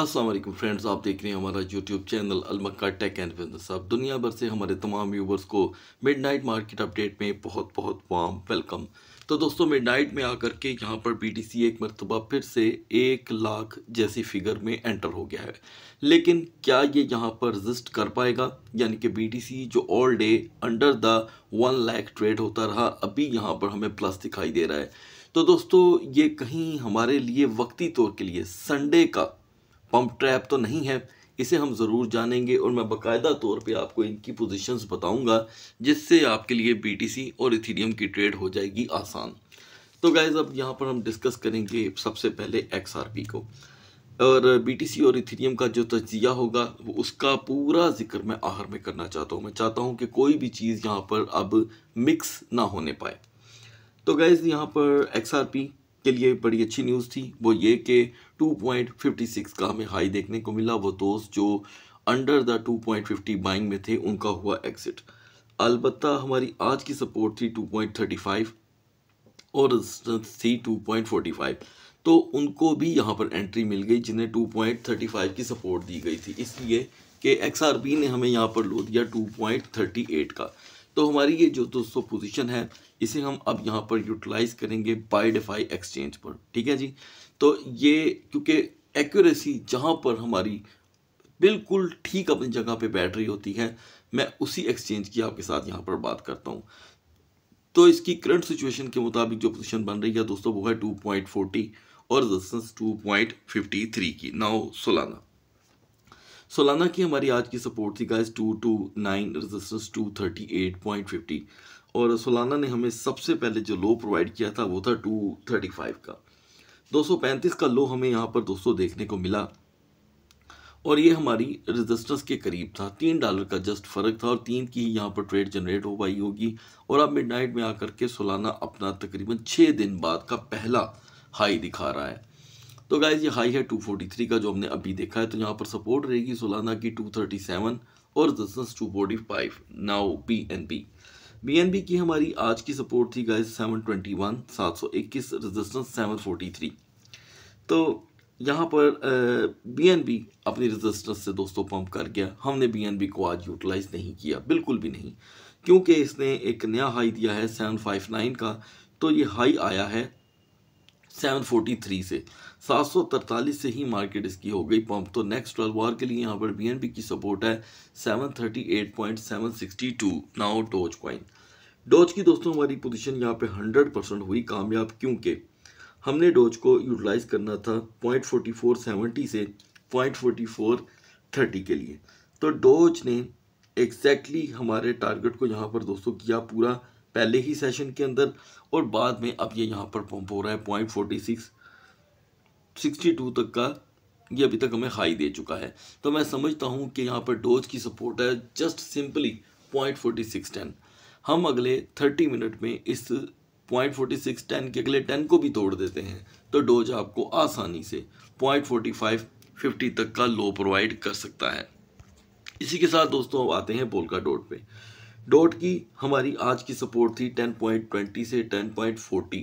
Aslam friends आप देख रहे हैं हमारा यूट्यूब चैनल अलमक्का टेक एंड बिजनेस आप दुनिया भर से हमारे तमाम व्यूवर्स को मिडनाइट मार्केट अपडेट में बहुत बहुत वाम वेलकम तो दोस्तों मिडनाइट में आकर के यहाँ पर बीटीसी एक मरतबा फिर से एक लाख जैसी फिगर में एंटर हो गया है लेकिन क्या ये यहाँ पर रजिस्ट कर पाएगा यानी कि बीटीसी जो all day under the one lakh trade होता रहा अभी यहाँ पर हमें प्लस दिखाई दे रहा है तो दोस्तों ये कहीं हमारे लिए वक्ती तौर के लिए संडे का पम्प ट्रैप तो नहीं है इसे हम ज़रूर जानेंगे और मैं बकायदा तौर पे आपको इनकी पोजीशंस बताऊंगा जिससे आपके लिए बीटीसी और इथीडियम की ट्रेड हो जाएगी आसान तो गाइज़ अब यहाँ पर हम डिस्कस करेंगे सबसे पहले एक्स को और बीटीसी और इथीडियम का जो तजिया होगा वो उसका पूरा जिक्र मैं आहर में करना चाहता हूँ मैं चाहता हूँ कि कोई भी चीज़ यहाँ पर अब मिक्स ना होने पाए तो गैज़ यहाँ पर एक्स के लिए बड़ी अच्छी न्यूज़ थी वो ये कि 2.56 का हमें हाई देखने को मिला वो दोस्त जो अंडर द 2.50 बाइंग में थे उनका हुआ एग्ज़िट अलबत् हमारी आज की सपोर्ट थी 2.35 और रेजिस्टेंस थी 2.45 तो उनको भी यहाँ पर एंट्री मिल गई जिन्हें 2.35 की सपोर्ट दी गई थी इसलिए कि एक्स ने हमें यहाँ पर लो दिया टू का तो हमारी ये जो दोस्तों पोजीशन है इसे हम अब यहाँ पर यूटिलाइज करेंगे बाई डिफाई एक्सचेंज पर ठीक है जी तो ये क्योंकि एक्यूरेसी जहाँ पर हमारी बिल्कुल ठीक अपनी जगह पे बैठ रही होती है मैं उसी एक्सचेंज की आपके साथ यहाँ पर बात करता हूँ तो इसकी करंट सिचुएशन के मुताबिक जो पोजीशन बन रही है दोस्तों वो है टू और रेजिस्टेंस टू की नाव सोलाना सोलाना की हमारी आज की सपोर्ट थी guys two two nine resistance two thirty eight point fifty और सोलाना ने हमें सबसे पहले जो लो प्रोवाइड किया था वो था टू थर्टी फाइव का दो सौ पैंतीस का लो हमें यहाँ पर दोस्तों देखने को मिला और ये हमारी रजिस्टेंस के करीब था तीन डॉलर का जस्ट फ़र्क था और तीन की ही यहाँ पर ट्रेड जनरेट हो पाई होगी और अब मिडनाइट में आकर के सोलाना अपना तकरीबन छः दिन बाद का पहला हाई दिखा रहा है तो गाइज ये हाई है 243 का जो हमने अभी देखा है तो यहाँ पर सपोर्ट रहेगी सोलाना की 237 और forty 245 now B N B B N B की हमारी आज की सपोर्ट थी गाइज 721 721 रेजिस्टेंस 743 तो यहाँ पर बी एन बी अपनी रेजिस्टेंस से दोस्तों पंप कर गया हमने बी एन बी को आज यूटिलाइज नहीं किया बिल्कुल भी नहीं क्योंकि इसने एक नया हाई दिया है नाइन का तो ये हाई आया है 743 से 743 से ही मार्केट इसकी हो गई पंप तो नेक्स्ट ट्वेल्व आवर के लिए यहाँ पर बी की सपोर्ट है 738.762 नाउ डोज कॉइन डोज की दोस्तों हमारी पोजीशन यहाँ पे 100 परसेंट हुई कामयाब क्योंकि हमने डोज को यूटिलाइज करना था पॉइंट फोर्टी फोर सेवेंटी से पॉइंट फोर्टी फोर थर्टी के लिए तो डोज ने एग्जैक्टली exactly हमारे टारगेट को यहाँ पर दोस्तों किया पूरा पहले ही सेशन के अंदर और बाद में अब ये यहाँ पर पंप हो रहा है point forty six sixty two तक का ये अभी तक हमें हाई दे चुका है तो मैं समझता हूँ कि यहाँ पर डोज की सपोर्ट है just simply point forty six ten हम अगले थर्टी मिनट में इस पॉइंट फोर्टी सिक्स टेन के अगले टेन को भी तोड़ देते हैं तो डोज आपको आसानी से पॉइंट फोर्टी फाइव फिफ्टी तक का लो प्रोवाइड कर सकता है इसी के साथ दोस्तों अब आते हैं पोलका डोट पर डॉट की हमारी आज की सपोर्ट थी 10.20 से 10.40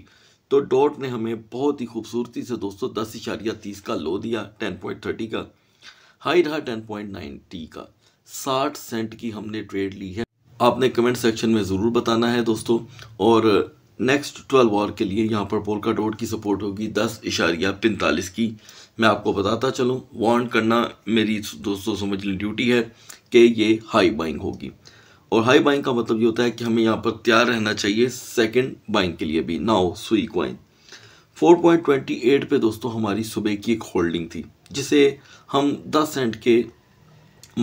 तो डॉट ने हमें बहुत ही खूबसूरती से दोस्तों दस इशारिया तीस का लो दिया 10.30 का हाई रहा 10.90 का 60 सेंट की हमने ट्रेड ली है आपने कमेंट सेक्शन में ज़रूर बताना है दोस्तों और नेक्स्ट ट्वेल्व आवर के लिए यहाँ पर पोलका डॉट की सपोर्ट होगी दस इशारिया पैंतालीस की मैं आपको बताता चलूँ वार्न करना मेरी दोस्तों समझ ली ड्यूटी है कि ये हाई बाइंग होगी और हाई बाइंग का मतलब ये होता है कि हमें यहाँ पर तैयार रहना चाहिए सेकंड बाइंग के लिए भी नाउ सुई क्वाइन 4.28 पे दोस्तों हमारी सुबह की एक होल्डिंग थी जिसे हम 10 सेंट के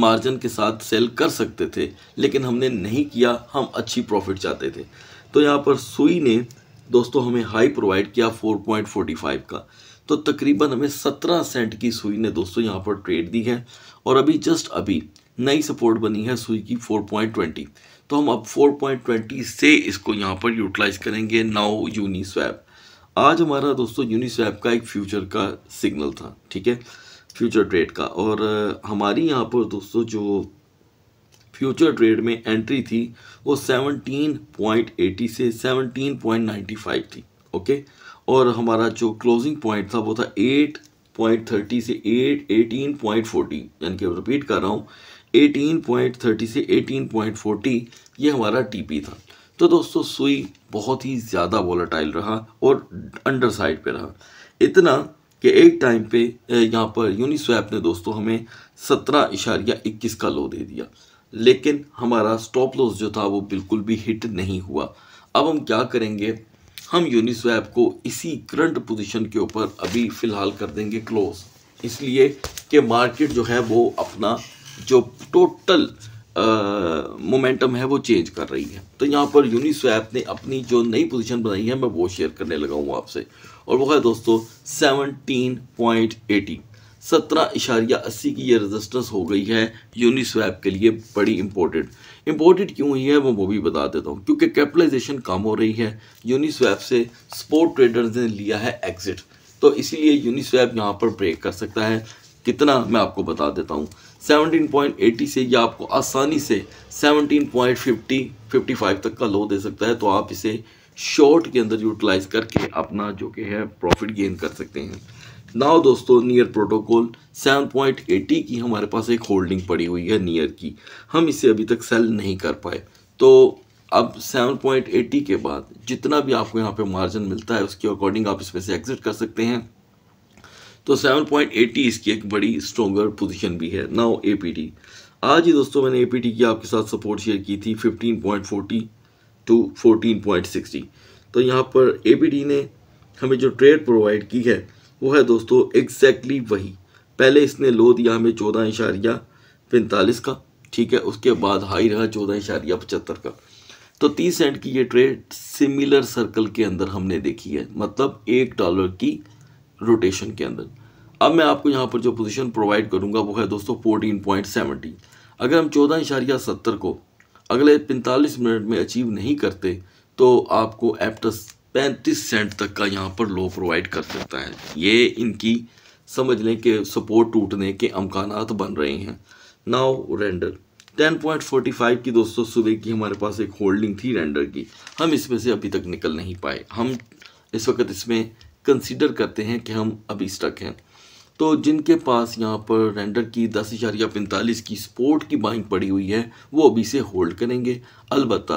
मार्जिन के साथ सेल कर सकते थे लेकिन हमने नहीं किया हम अच्छी प्रॉफिट चाहते थे तो यहाँ पर सुई ने दोस्तों हमें हाई प्रोवाइड किया 4.45 का तो तकरीबन हमें 17 सेंट की सुई ने दोस्तों यहाँ पर ट्रेड दी है और अभी जस्ट अभी नई सपोर्ट बनी है सुई की 4.20 तो हम अब 4.20 से इसको यहाँ पर यूटिलाइज करेंगे नाउ स्वैप आज हमारा दोस्तों स्वैप का एक फ्यूचर का सिग्नल था ठीक है फ्यूचर ट्रेड का और हमारी यहाँ पर दोस्तों जो फ्यूचर ट्रेड में एंट्री थी वो 17.80 से 17.95 थी ओके और हमारा जो क्लोजिंग पॉइंट था वो था 8.30 से 8 18.40 यानी कि रिपीट कर रहा हूँ 18.30 से 18.40 ये हमारा टीपी था तो दोस्तों सुई बहुत ही ज़्यादा वॉलेटाइल रहा और अंडर साइड पर रहा इतना कि एक टाइम पे यहाँ पर यूनिस्वैप ने दोस्तों हमें सत्रह इशारिया इक्कीस का लो दे दिया लेकिन हमारा स्टॉप लॉस जो था वो बिल्कुल भी हिट नहीं हुआ अब हम क्या करेंगे हम यूनिस्वैप को इसी करंट पोजीशन के ऊपर अभी फ़िलहाल कर देंगे क्लोज़ इसलिए कि मार्केट जो है वो अपना जो टोटल मोमेंटम है वो चेंज कर रही है तो यहाँ पर यूनिस्वैप ने अपनी जो नई पोजीशन बनाई है मैं वो शेयर करने लगा हूँ आपसे और वो है दोस्तों सेवनटीन पॉइंट एटी सत्रह इशारिया अस्सी की ये रेजिस्टेंस हो गई है यूनिस्वैप के लिए बड़ी इम्पोर्टेंट इम्पोर्टेंट क्यों हुई है वो वो भी बता देता हूँ क्योंकि कैपिटलाइजेशन कम हो रही है यूनिस्वैप से स्पोर्ट ट्रेडर्स ने लिया है एग्जिट तो इसीलिए यूनिस्वैप यहाँ पर ब्रेक कर सकता है कितना मैं आपको बता देता हूँ 17.80 से ये आपको आसानी से 17.50 55 तक का लो दे सकता है तो आप इसे शॉर्ट के अंदर यूटिलाइज करके अपना जो कि है प्रॉफिट गेन कर सकते हैं नाउ दोस्तों नियर प्रोटोकॉल 7.80 की हमारे पास एक होल्डिंग पड़ी हुई है नियर की हम इसे अभी तक सेल नहीं कर पाए तो अब 7.80 के बाद जितना भी आपको यहाँ पे मार्जिन मिलता है उसके अकॉर्डिंग आप इसमें से एग्जिट कर सकते हैं तो 7.80 इसकी एक बड़ी स्ट्रॉगर पोजीशन भी है नाउ एपीटी आज ही दोस्तों मैंने एपीटी की आपके साथ सपोर्ट शेयर की थी 15.40 टू 14.60 तो यहाँ पर एपीटी ने हमें जो ट्रेड प्रोवाइड की है वो है दोस्तों एग्जैक्टली exactly वही पहले इसने लो दिया हमें चौदह इशारिया पैंतालीस का ठीक है उसके बाद हाई रहा चौदह इशारिया पचहत्तर का तो तीस सेंट की ये ट्रेड सिमिलर सर्कल के अंदर हमने देखी है मतलब एक डॉलर की रोटेशन के अंदर अब मैं आपको यहाँ पर जो पोजीशन प्रोवाइड करूँगा वो है दोस्तों फोर्टीन पॉइंट सेवेंटी अगर हम चौदह इशारिया सत्तर को अगले पैंतालीस मिनट में अचीव नहीं करते तो आपको एप्टस पैंतीस सेंट तक का यहाँ पर लो प्रोवाइड कर सकता है ये इनकी समझ लें कि सपोर्ट टूटने के अमकान बन रहे हैं नाव रेंडर 10.45 की दोस्तों सुबह की हमारे पास एक होल्डिंग थी रेंडर की हम इसमें से अभी तक निकल नहीं पाए हम इस वक्त इसमें कंसीडर करते हैं कि हम अभी स्टक हैं तो जिनके पास यहाँ पर रेंडर की दस इशारिया पैंतालीस की स्पोर्ट की बाइंग पड़ी हुई है वो अभी से होल्ड करेंगे अलबत्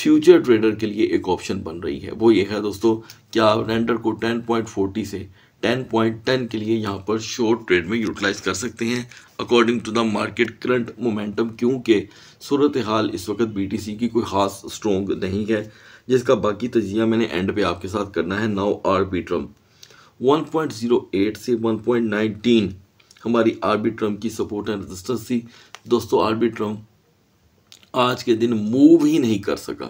फ्यूचर ट्रेडर के लिए एक ऑप्शन बन रही है वो ये है दोस्तों क्या रेंडर को टेन पॉइंट फोर्टी से टेन पॉइंट टेन के लिए यहाँ पर शॉर्ट ट्रेड में यूटिलाइज कर सकते हैं according to the market current momentum क्योंकि सूरत हाल इस वक्त बी की कोई ख़ास स्ट्रॉन्ग नहीं है जिसका बाकी तजिया मैंने एंड पे आपके साथ करना है नाउ आर्बिट्रम 1.08 से 1.19 हमारी आर्बिट्रम की सपोर्ट एंड रजिस्टेंस थी दोस्तों आर्बिट्रम आज के दिन मूव ही नहीं कर सका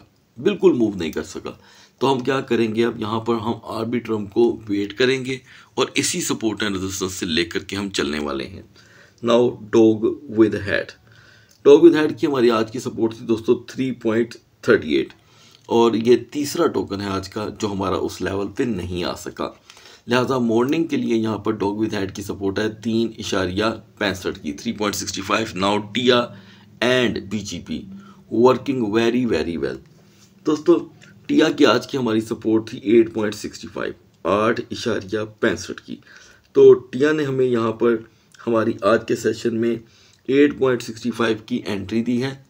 बिल्कुल मूव नहीं कर सका तो हम क्या करेंगे अब यहाँ पर हम आर्बिट्रम को वेट करेंगे और इसी सपोर्ट एंड रजिस्टेंस से लेकर के हम चलने वाले हैं now dog with head dog with head की हमारी आज की सपोर्ट थी दोस्तों थ्री पॉइंट थर्टी एट और ये तीसरा टोकन है आज का जो हमारा उस लेवल पे नहीं आ सका लिहाजा मॉर्निंग के लिए यहाँ पर डॉग विद हेड की सपोर्ट है तीन इशारिया पैंसठ की three point sixty five now टिया and B G P working very very well दोस्तों टिया की आज की हमारी सपोर्ट थी एट पॉइंट सिक्सटी फाइव आठ इशारिया पैंसठ की तो टिया ने हमें यहाँ पर हमारी आज के सेशन में एट पॉइंट सिक्सटी फाइव की एंट्री दी है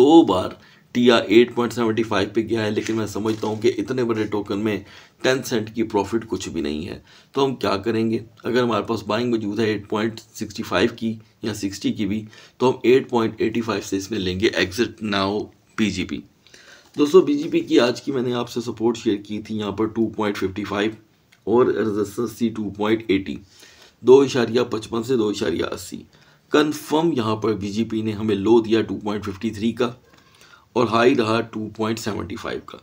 दो बार T R eight point seventy five पर गया है लेकिन मैं समझता हूँ कि इतने बड़े टोकन में टेन सेंट की प्रॉफिट कुछ भी नहीं है तो हम क्या करेंगे अगर हमारे पास बाइंग मौजूद है एट पॉइंट सिक्सटी फाइव की या सिक्सटी की भी तो हम एट पॉइंट एटी फाइव से इसमें लेंगे exit now B G P दोस्तों बीजेपी की आज की मैंने आपसे सपोर्ट शेयर की थी यहाँ पर फाइव और रजिस्टेंस थी एटी दो इशारिया पचपन से दो इशारिया अस्सी कन्फर्म यहाँ पर बीजेपी ने हमें लो दिया 2.53 का और हाई रहा 2.75 का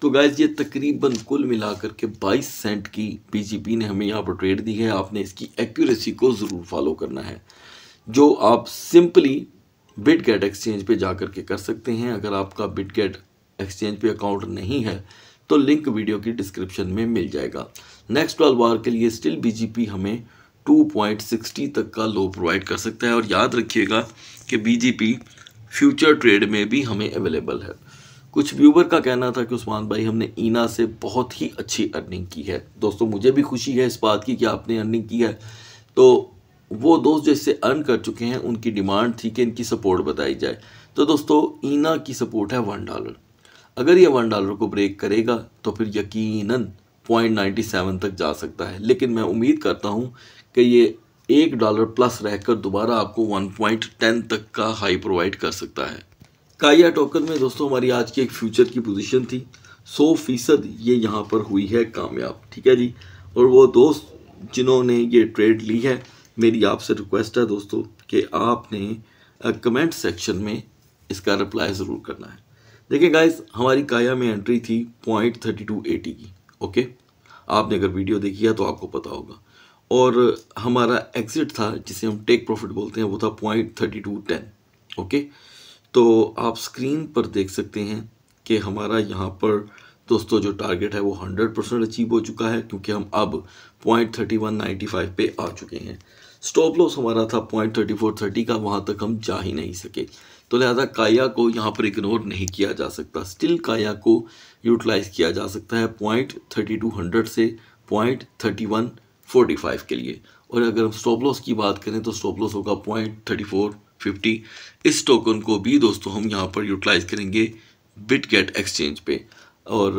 तो गाइज ये तकरीबन कुल मिलाकर के 22 सेंट की पीजीपी ने हमें यहाँ पर ट्रेड दी है आपने इसकी एक्यूरेसी को ज़रूर फॉलो करना है जो आप सिंपली गेट एक्सचेंज पे जा कर के कर सकते हैं अगर आपका गेट एक्सचेंज पे अकाउंट नहीं है तो लिंक वीडियो की डिस्क्रिप्शन में मिल जाएगा नेक्स्ट ट्वेल्व बार के लिए स्टिल बीजीपी हमें 2.60 तक का लो प्रोवाइड कर सकता है और याद रखिएगा कि पी फ्यूचर ट्रेड में भी हमें अवेलेबल है कुछ व्यूवर का कहना था कि उस्मान भाई हमने ईना से बहुत ही अच्छी अर्निंग की है दोस्तों मुझे भी खुशी है इस बात की कि आपने अर्निंग की है तो वो दोस्त जो इससे अर्न कर चुके हैं उनकी डिमांड थी कि इनकी सपोर्ट बताई जाए तो दोस्तों ईना की सपोर्ट है वन डॉलर अगर ये वन डॉलर को ब्रेक करेगा तो फिर यकीनन पॉइंट नाइन्टी सेवन तक जा सकता है लेकिन मैं उम्मीद करता हूँ कि ये एक डॉलर प्लस रहकर दोबारा आपको 1.10 तक का हाई प्रोवाइड कर सकता है काया टोकन में दोस्तों हमारी आज की एक फ्यूचर की पोजीशन थी 100 फीसद ये यहाँ पर हुई है कामयाब ठीक है जी और वो दोस्त जिन्होंने ये ट्रेड ली है मेरी आपसे रिक्वेस्ट है दोस्तों कि आपने कमेंट सेक्शन में इसका रिप्लाई ज़रूर करना है देखिए गाइस हमारी काया में एंट्री थी पॉइंट थर्टी टू एटी की ओके आपने अगर वीडियो देखी है तो आपको पता होगा और हमारा एग्ज़िट था जिसे हम टेक प्रॉफिट बोलते हैं वो था point thirty two ten okay तो आप स्क्रीन पर देख सकते हैं कि हमारा यहाँ पर दोस्तों जो टारगेट है वो हंड्रेड परसेंट अचीव हो चुका है क्योंकि हम अब point thirty one ninety five पे आ चुके हैं स्टॉप लॉस हमारा था पॉइंट थर्टी फोर थर्टी का वहाँ तक हम जा ही नहीं सके तो लिहाजा काया को यहाँ पर इग्नोर नहीं किया जा सकता स्टिल काया को यूटिलाइज़ किया जा सकता है पॉइंट थर्टी टू हंड्रेड से point thirty one forty five के लिए और अगर हम स्टॉप लॉस की बात करें तो स्टॉप लॉस होगा पॉइंट थर्टी फोर फिफ्टी इस टोकन को भी दोस्तों हम यहाँ पर यूटिलाइज करेंगे बिटगेट एक्सचेंज पे और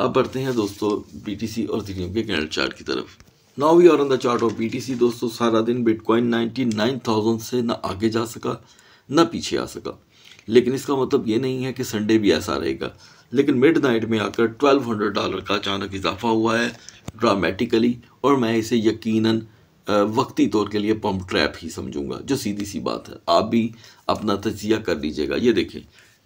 अब बढ़ते हैं दोस्तों बीटीसी और थीनियम के कैंडल चार्ट की तरफ now we are on the chart of C दोस्तों सारा दिन बिटकॉइन 99,000 से ना आगे जा सका ना पीछे आ सका लेकिन इसका मतलब ये नहीं है कि संडे भी ऐसा रहेगा लेकिन मिड नाइट में आकर 1200 डॉलर का अचानक इजाफा हुआ है ड्रामेटिकली और मैं इसे यकीनन वक्ती तौर के लिए पम्प ट्रैप ही समझूंगा जो सीधी सी बात है आप भी अपना तजिया कर लीजिएगा ये देखें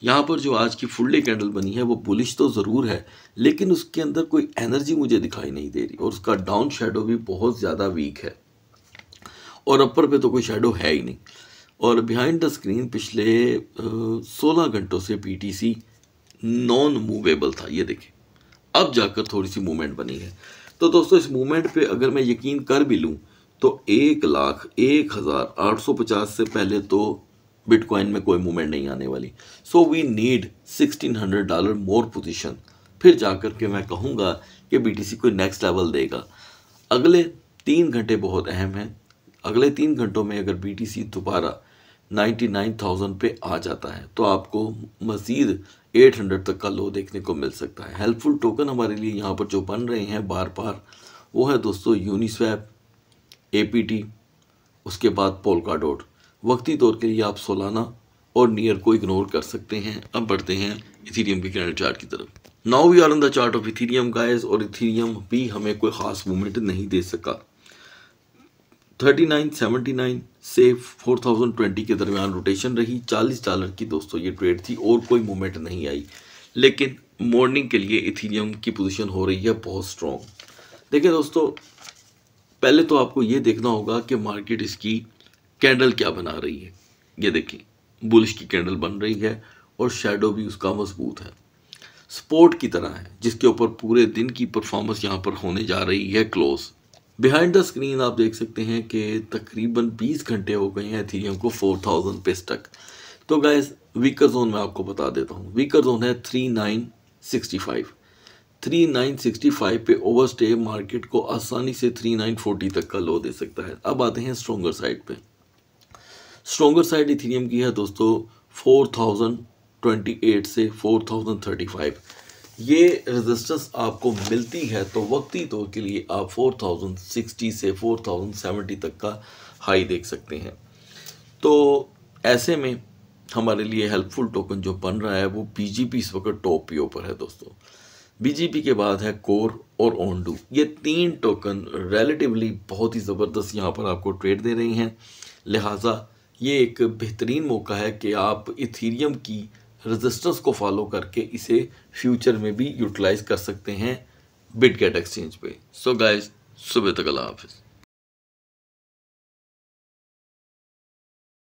यहाँ पर जो आज की फुल्ली कैंडल बनी है वो बुलिश तो ज़रूर है लेकिन उसके अंदर कोई एनर्जी मुझे दिखाई नहीं दे रही और उसका डाउन शेडो भी बहुत ज़्यादा वीक है और अपर पे तो कोई शेडो है ही नहीं और बिहाइंड द स्क्रीन पिछले सोलह घंटों से पीटीसी नॉन मूवेबल था ये देखिए अब जाकर थोड़ी सी मूवमेंट बनी है तो दोस्तों इस मूवमेंट पे अगर मैं यकीन कर भी लूँ तो एक लाख एक हज़ार आठ सौ पचास से पहले तो बिटकॉइन में कोई मूवमेंट नहीं आने वाली so we need sixteen hundred dollar more position फिर जाकर के मैं कहूँगा कि बी टी सी कोई नेक्स्ट लेवल देगा अगले तीन घंटे बहुत अहम हैं अगले तीन घंटों में अगर बी टी सी दोबारा नाइन्टी नाइन थाउजेंड पे आ जाता है तो आपको मज़ीद 800 तक का लो देखने को मिल सकता है हेल्पफुल टोकन हमारे लिए यहाँ पर जो बन रहे हैं बार बार वो है दोस्तों यूनिस्वैप ए उसके बाद पोलकाडोट वक्ती तौर के लिए आप सोलाना और नियर को इग्नोर कर सकते हैं अब बढ़ते हैं इथीरियम के कैंडल चार्ट की तरफ now we are in the chart of Ethereum guys और इथीरियम भी हमें कोई ख़ास मूवमेंट नहीं दे सका थर्टी नाइन सेवेंटी नाइन से 4020 के दरमियान रोटेशन रही 40 डॉलर की दोस्तों ये ट्रेड थी और कोई मूवमेंट नहीं आई लेकिन मॉर्निंग के लिए इथीनियम की पोजीशन हो रही है बहुत स्ट्रॉन्ग देखिए दोस्तों पहले तो आपको ये देखना होगा कि मार्केट इसकी कैंडल क्या बना रही है ये देखिए बुलिश की कैंडल बन रही है और शेडो भी उसका मजबूत है स्पोर्ट की तरह है जिसके ऊपर पूरे दिन की परफॉर्मेंस यहाँ पर होने जा रही है क्लोज बिहाइंड द स्क्रीन आप देख सकते हैं कि तकरीबन 20 घंटे हो गए हैं एथीरियम को 4000 पे स्टक तो गाइज वीकर जोन में आपको बता देता हूँ वीकर जोन है 3965 3965 पे ओवरस्टे मार्केट को आसानी से 3940 तक का लो दे सकता है अब आते हैं स्ट्रोंगर साइड पे स्ट्रोंगर साइड इथीरियम की है दोस्तों 4028 से 4035 ये रेजिस्टेंस आपको मिलती है तो वक्ती तौर तो के लिए आप 4060 से 4070 तक का हाई देख सकते हैं तो ऐसे में हमारे लिए हेल्पफुल टोकन जो बन रहा है वो बीजेपी इस वक्त टॉप पीओ पर है दोस्तों पी के बाद है कोर और ओंडू ये तीन टोकन रिलेटिवली बहुत ही ज़बरदस्त यहाँ पर आपको ट्रेड दे रही हैं लिहाजा ये एक बेहतरीन मौका है कि आप इथीरियम की रजिस्टर्स को फॉलो करके इसे फ्यूचर में भी यूटिलाइज कर सकते हैं बिट गेट एक्सचेंज पे सो गाइस सुबह तक अल्लाह हाफिज़